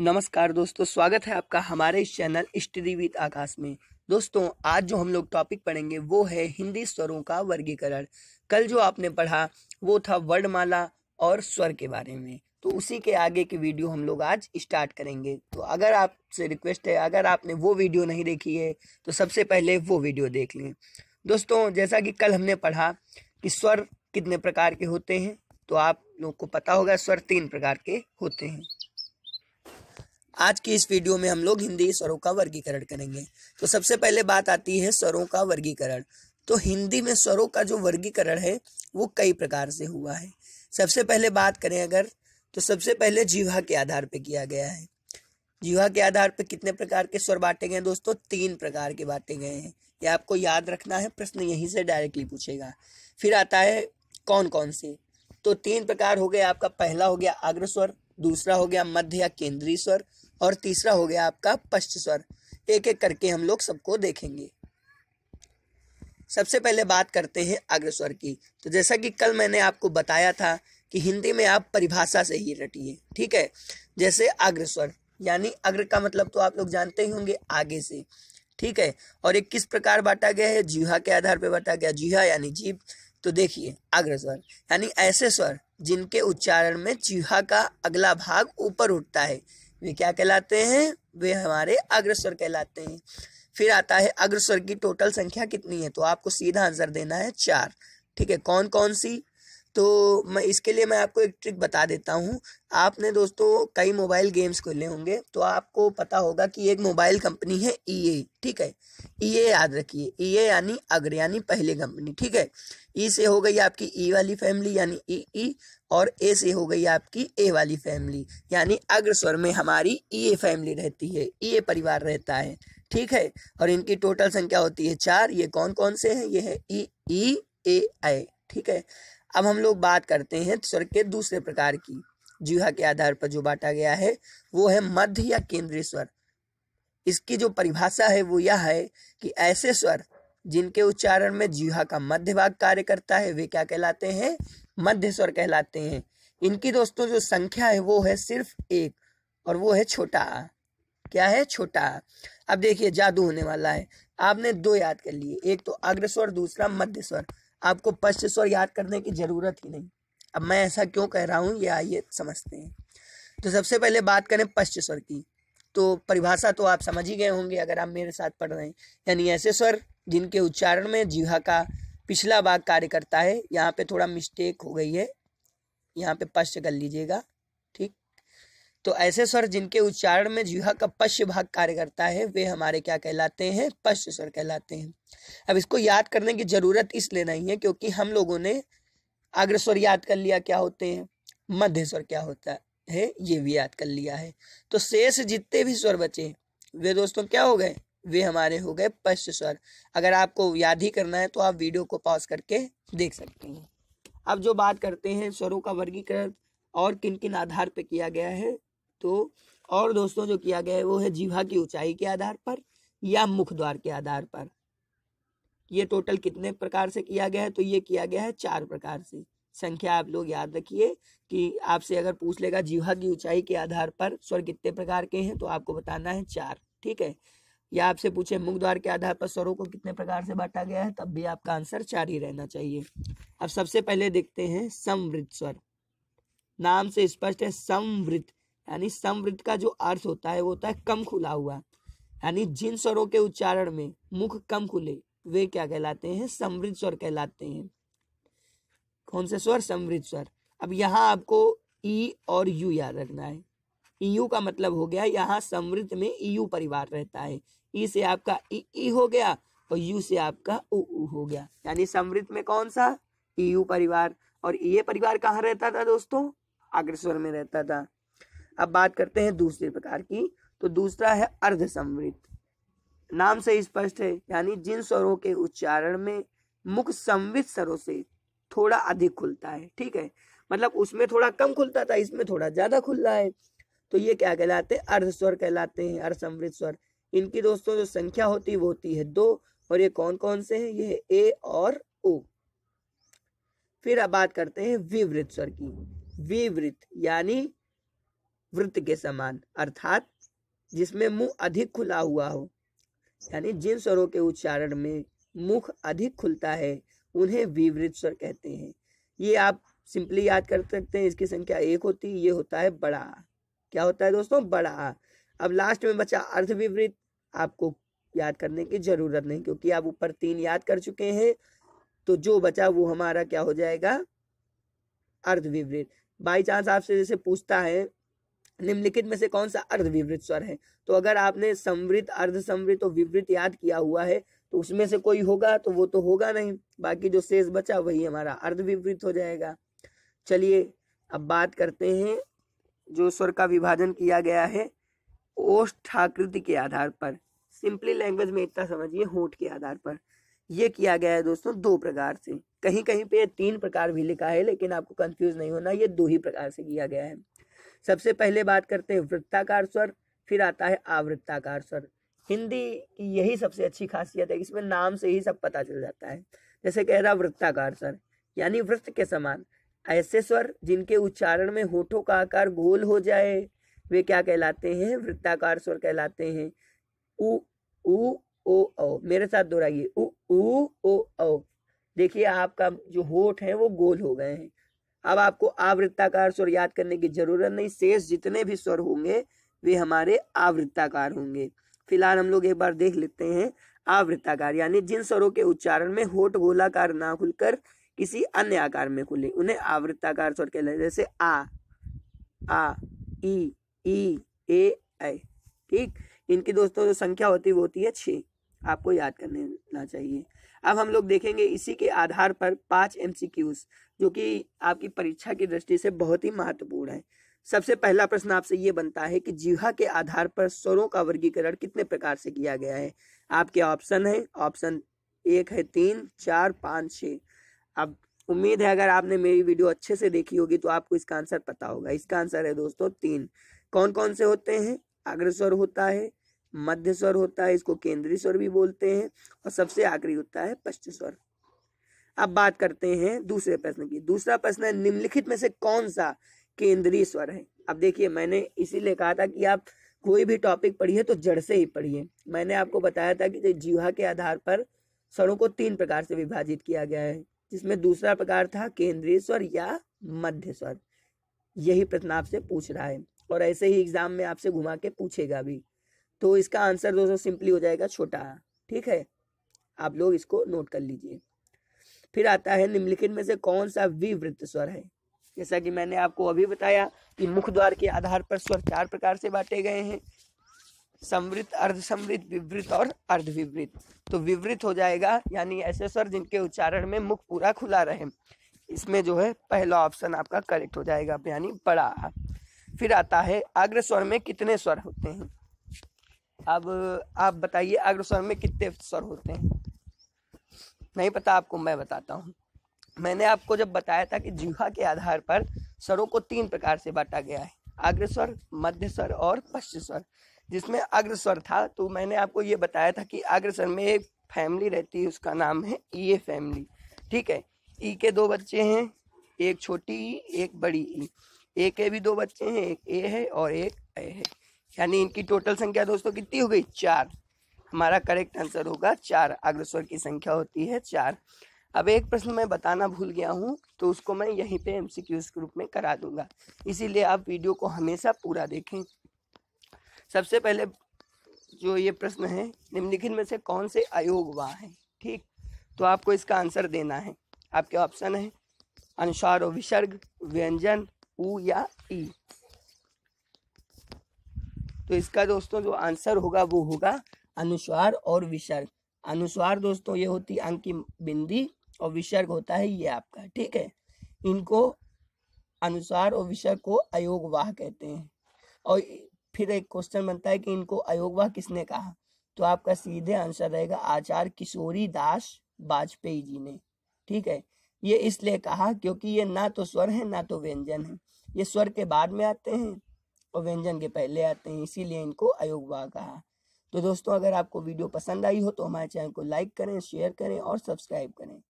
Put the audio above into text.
नमस्कार दोस्तों स्वागत है आपका हमारे इस चैनल स्टडी विद आकाश में दोस्तों आज जो हम लोग टॉपिक पढ़ेंगे वो है हिंदी स्वरों का वर्गीकरण कल जो आपने पढ़ा वो था वर्णमाला और स्वर के बारे में तो उसी के आगे की वीडियो हम लोग आज स्टार्ट करेंगे तो अगर आपसे रिक्वेस्ट है अगर आपने वो वीडियो नहीं देखी है तो सबसे पहले वो वीडियो देख लें दोस्तों जैसा कि कल हमने पढ़ा कि स्वर कितने प्रकार के होते हैं तो आप लोग को पता होगा स्वर तीन प्रकार के होते हैं आज की इस वीडियो में हम लोग हिंदी स्वरों का वर्गीकरण करेंगे तो सबसे पहले बात आती है स्वरों का वर्गीकरण तो हिंदी में स्वरों का जो वर्गीकरण है वो कई प्रकार से हुआ है सबसे पहले बात करें अगर तो सबसे पहले जीवा के आधार पर किया गया है जीवा के आधार पर कितने प्रकार के स्वर बांटे गए दोस्तों तीन प्रकार के बांटे गए हैं ये आपको याद रखना है प्रश्न यहीं से डायरेक्टली पूछेगा फिर आता है कौन कौन से तो तीन प्रकार हो गए आपका पहला हो गया अग्र स्वर दूसरा हो गया मध्य या केंद्रीय स्वर और तीसरा हो गया आपका पश्च स्वर एक एक करके हम लोग सबको देखेंगे सबसे पहले बात करते हैं अग्रस्वर की तो जैसा कि कल मैंने आपको बताया था कि हिंदी में आप परिभाषा से ही रटिए ठीक है जैसे अग्रस्वर यानी अग्र का मतलब तो आप लोग जानते ही होंगे आगे से ठीक है और एक किस प्रकार बांटा गया है जीहा के आधार पर बांटा गया जीहा यानी जीव तो देखिए अग्रस्वर यानी ऐसे स्वर जिनके उच्चारण में जीहा का अगला भाग ऊपर उठता है वे क्या कहलाते हैं वे हमारे अग्रस्वर कहलाते हैं फिर आता है अग्रस्वर की टोटल संख्या कितनी है तो आपको सीधा आंसर देना है चार ठीक है कौन कौन सी तो मैं इसके लिए मैं आपको एक ट्रिक बता देता हूँ आपने दोस्तों कई मोबाइल गेम्स खोले होंगे तो आपको पता होगा कि एक मोबाइल कंपनी है ई e ठीक है ई e याद रखिए ई e यानी अग्र यानी पहले कंपनी ठीक है ई से हो गई आपकी ई वाली फैमिली यानी ई ई और ए से हो गई आपकी ए वाली फैमिली यानी अग्रस्वर में हमारी ई फैमिली रहती है ई परिवार रहता है ठीक है और इनकी टोटल संख्या होती है चार ये कौन कौन से हैं ये है ई ई ए आई ठीक है अब हम लोग बात करते हैं स्वर के दूसरे प्रकार की जीवा के आधार पर जो बांटा गया है वो है मध्य या केंद्रीय स्वर इसकी जो परिभाषा है वो यह है कि ऐसे स्वर जिनके उच्चारण में जीवा का मध्य भाग कार्य करता है वे क्या कहलाते हैं मध्य स्वर कहलाते हैं इनकी दोस्तों जो संख्या है वो है सिर्फ एक और वो है छोटा आ क्या है छोटा आ अब देखिए जादू होने वाला है आपने दो याद कर लिए एक तो अग्रस्वर दूसरा मध्य स्वर आपको पश्च स्वर याद करने की ज़रूरत ही नहीं अब मैं ऐसा क्यों कह रहा हूँ ये आइए समझते हैं तो सबसे पहले बात करें पश्च स्वर की तो परिभाषा तो आप समझ ही गए होंगे अगर आप मेरे साथ पढ़ रहे हैं यानी ऐसे स्वर जिनके उच्चारण में जीवा का पिछला भाग कार्य करता है यहाँ पे थोड़ा मिस्टेक हो गई है यहाँ पे पश्च कर लीजिएगा तो ऐसे स्वर जिनके उच्चारण में जीवा का पश्य भाग कार्य करता है वे हमारे क्या कहलाते हैं पश्य स्वर कहलाते हैं अब इसको याद करने की जरूरत इसलिए नहीं है क्योंकि हम लोगों ने अग्रस्वर याद कर लिया क्या होते हैं मध्य स्वर क्या होता है ये भी याद कर लिया है तो शेष जितने भी स्वर बचे वे दोस्तों क्या हो गए वे हमारे हो गए पश्च स्वर अगर आपको याद ही करना है तो आप वीडियो को पॉज करके देख सकते हैं अब जो बात करते हैं स्वरों का वर्गीकरण और किन किन आधार पर किया गया है तो और दोस्तों जो किया गया है वो है जीवा की ऊंचाई के आधार पर या मुख द्वार के आधार पर ये टोटल कितने प्रकार से किया गया है तो ये किया गया है चार प्रकार से संख्या आप लोग याद रखिए कि आपसे अगर पूछ लेगा जीवा की ऊंचाई के आधार पर स्वर कितने प्रकार के हैं तो आपको बताना है चार ठीक है या आपसे पूछे मुख द्वार के आधार पर स्वरों को कितने प्रकार से बांटा गया है तब भी आपका आंसर चार ही रहना चाहिए अब सबसे पहले देखते हैं समवृत स्वर नाम से स्पष्ट है समृद्ध यानी समृद्ध का जो अर्थ होता है वो होता है कम खुला हुआ यानी जिन स्वरों के उच्चारण में मुख कम खुले वे क्या कहलाते हैं समृद्ध स्वर कहलाते हैं कौन से स्वर समृद्ध स्वर अब यहाँ आपको ई और यू याद रखना है ईयू का मतलब हो गया यहाँ समृद्ध में ईयू परिवार रहता है ई से आपका ई ई हो गया और यू से आपका उ, उ हो गया यानी समृद्ध में कौन सा ईयू परिवार और ये परिवार कहाँ रहता था दोस्तों अग्रस्वर में रहता था अब बात करते हैं दूसरे प्रकार की तो दूसरा है अर्ध संवृत नाम से स्पष्ट है यानी जिन स्वरों के उच्चारण में मुख संवित स्वरों से थोड़ा अधिक खुलता है ठीक है मतलब उसमें थोड़ा कम खुलता था इसमें थोड़ा ज्यादा खुल रहा है तो ये क्या कहलाते हैं अर्ध स्वर कहलाते हैं अर्ध संवृत स्वर इनकी दोस्तों जो संख्या होती है वो होती है दो और ये कौन कौन से हैं ये है ए और ओ फिर अब बात करते हैं विवृत स्वर की विवृत यानी वृत्त के समान अर्थात जिसमें मुंह अधिक खुला हुआ हो यानी जिन स्वरों के उच्चारण में मुख अधिक खुलता है उन्हें विवृत स्वर कहते हैं ये आप सिंपली याद कर सकते हैं इसकी संख्या एक होती है ये होता है बड़ा क्या होता है दोस्तों बड़ा अब लास्ट में बचा अर्ध विवृत आपको याद करने की जरूरत नहीं क्योंकि आप ऊपर तीन याद कर चुके हैं तो जो बचा वो हमारा क्या हो जाएगा अर्ध विवृत बाई चांस आपसे जैसे पूछता है निम्नलिखित में से कौन सा अर्ध विवृत स्वर है तो अगर आपने समृत अर्ध समृत और विवृत याद किया हुआ है तो उसमें से कोई होगा तो वो तो होगा नहीं बाकी जो शेष बचा वही हमारा अर्ध विवृत हो जाएगा चलिए अब बात करते हैं जो स्वर का विभाजन किया गया है ओष्ठाकृति के आधार पर सिंपली लैंग्वेज में इतना समझिए होठ के आधार पर ये किया गया है दोस्तों दो प्रकार से कहीं कहीं पे तीन प्रकार भी लिखा है लेकिन आपको कंफ्यूज नहीं होना ये दो ही प्रकार से किया गया है सबसे पहले बात करते हैं वृत्ताकार स्वर फिर आता है आवृत्ताकार स्वर हिंदी की यही सबसे अच्छी खासियत है इसमें नाम से ही सब पता चल जाता है जैसे कह रहा वृत्ताकार स्वर यानी वृत्त के समान ऐसे स्वर जिनके उच्चारण में होठों का आकार गोल हो जाए वे क्या कहलाते हैं वृत्ताकार स्वर कहलाते हैं उ उ ओ औ मेरे साथ दोहराइए उ उ ओ औ देखिए आपका जो होठ है वो गोल हो गए हैं अब आपको आवृत्ताकार स्वर याद करने की जरूरत नहीं शेष जितने भी स्वर होंगे वे हमारे आवृत्ताकार होंगे फिलहाल हम लोग एक बार देख लेते हैं आवृत्ताकार यानी जिन स्वरों के उच्चारण में होठ गोलाकार ना खुलकर किसी अन्य आकार में खुले उन्हें आवृत्ताकार स्वर कहलाते जैसे आ आ ई ई ए ठीक इनकी दोस्तों जो संख्या होती है वो होती है छः आपको याद करना चाहिए अब हम लोग देखेंगे इसी के आधार पर पांच एमसीक्यूज जो कि आपकी परीक्षा की दृष्टि से बहुत ही महत्वपूर्ण है सबसे पहला प्रश्न आपसे ये बनता है कि जीवा के आधार पर स्वरों का वर्गीकरण कितने प्रकार से किया गया है आपके ऑप्शन है ऑप्शन एक है तीन चार पाँच छ अब उम्मीद है अगर आपने मेरी वीडियो अच्छे से देखी होगी तो आपको इसका आंसर पता होगा इसका आंसर है दोस्तों तीन कौन कौन से होते हैं अग्रसर होता है मध्य स्वर होता है इसको केंद्रीय स्वर भी बोलते हैं और सबसे आखिरी होता है पश्च स्वर अब बात करते हैं दूसरे प्रश्न की दूसरा प्रश्न है निम्नलिखित में से कौन सा केंद्रीय स्वर है अब देखिए मैंने इसीलिए कहा था कि आप कोई भी टॉपिक पढ़िए तो जड़ से ही पढ़िए मैंने आपको बताया था कि जीवा के आधार पर स्वरों को तीन प्रकार से विभाजित किया गया है जिसमें दूसरा प्रकार था केंद्रीय स्वर या मध्य स्वर यही प्रश्न आपसे पूछ रहा है और ऐसे ही एग्जाम में आपसे घुमा के पूछेगा भी तो इसका आंसर दोस्तों सिंपली हो जाएगा छोटा ठीक है आप लोग इसको नोट कर लीजिए फिर आता है निम्नलिखित में से कौन सा विवृत्त स्वर है जैसा कि मैंने आपको अभी बताया कि मुख द्वार के आधार पर स्वर चार प्रकार से बांटे गए हैं समृत समृत विवृत और अर्धविवृत तो विवृत हो जाएगा यानी ऐसे स्वर जिनके उच्चारण में मुख पूरा खुला रहे इसमें जो है पहला ऑप्शन आपका करेक्ट हो जाएगा यानी बड़ा फिर आता है अग्र स्वर में कितने स्वर होते हैं अब आप बताइए अग्रस्वर में कितने स्वर होते हैं नहीं पता आपको मैं बताता हूँ मैंने आपको जब बताया था कि जीवा के आधार पर स्वरों को तीन प्रकार से बांटा गया है अग्रस्वर मध्य स्वर और पश्चिम स्वर जिसमें अग्रस्वर था तो मैंने आपको ये बताया था कि अग्रस्वर में एक फैमिली रहती है उसका नाम है ई ए फैमिली ठीक है ई के दो बच्चे हैं एक छोटी ई एक बड़ी ई ए के भी दो बच्चे हैं एक ए है और एक ए है यानी इनकी टोटल संख्या दोस्तों कितनी हो गई चार हमारा करेक्ट आंसर होगा चार अग्रस्वर की संख्या होती है चार अब एक प्रश्न मैं बताना भूल गया हूँ तो उसको मैं यहीं पे एम के रूप में करा दूंगा इसीलिए आप वीडियो को हमेशा पूरा देखें सबसे पहले जो ये प्रश्न है निम्नलिखित में से कौन से अयोग वाह है ठीक तो आपको इसका आंसर देना है आपके ऑप्शन है अनुसार विसर्ग व्यंजन ऊ या ई तो इसका दोस्तों जो आंसर होगा वो होगा अनुस्वार और विसर्ग अनुस्वार दोस्तों ये होती अंक की बिंदी और विसर्ग होता है ये आपका ठीक है इनको अनुस्वार और विसर्ग को अयोगवाह कहते हैं और फिर एक क्वेश्चन बनता है कि इनको अयोगवाह किसने कहा तो आपका सीधे आंसर रहेगा आचार्य किशोरी दास वाजपेयी जी ने ठीक है ये इसलिए कहा क्योंकि ये ना तो स्वर है ना तो व्यंजन है ये स्वर के बाद में आते हैं और व्यंजन के पहले आते हैं इसीलिए इनको वाह कहा तो दोस्तों अगर आपको वीडियो पसंद आई हो तो हमारे चैनल को लाइक करें शेयर करें और सब्सक्राइब करें